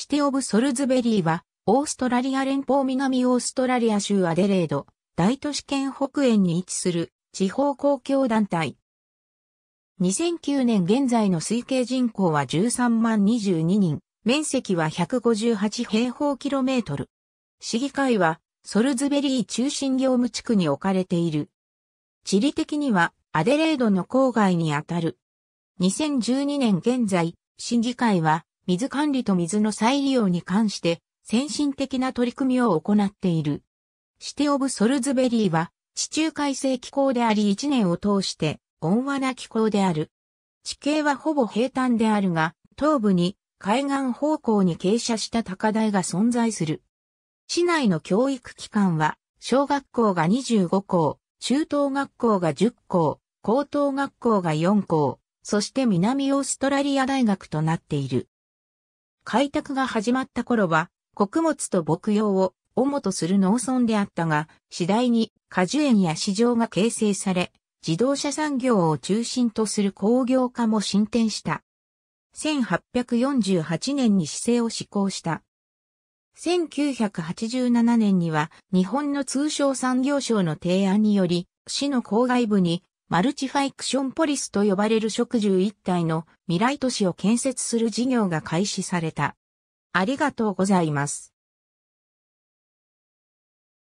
シティオブソルズベリーは、オーストラリア連邦南オーストラリア州アデレード、大都市圏北縁に位置する地方公共団体。2009年現在の推計人口は13万22人、面積は158平方キロメートル。市議会はソルズベリー中心業務地区に置かれている。地理的にはアデレードの郊外にあたる。2012年現在、市議会は水管理と水の再利用に関して先進的な取り組みを行っている。シテオブソルズベリーは地中海性気候であり一年を通して温和な気候である。地形はほぼ平坦であるが、東部に海岸方向に傾斜した高台が存在する。市内の教育機関は、小学校が25校、中等学校が10校、高等学校が4校、そして南オーストラリア大学となっている。開拓が始まった頃は、穀物と牧羊を主とする農村であったが、次第に果樹園や市場が形成され、自動車産業を中心とする工業化も進展した。1848年に市政を施行した。1987年には日本の通商産業省の提案により、市の郊外部にマルチファイクションポリスと呼ばれる植樹一体の未来都市を建設する事業が開始された。ありがとうございます。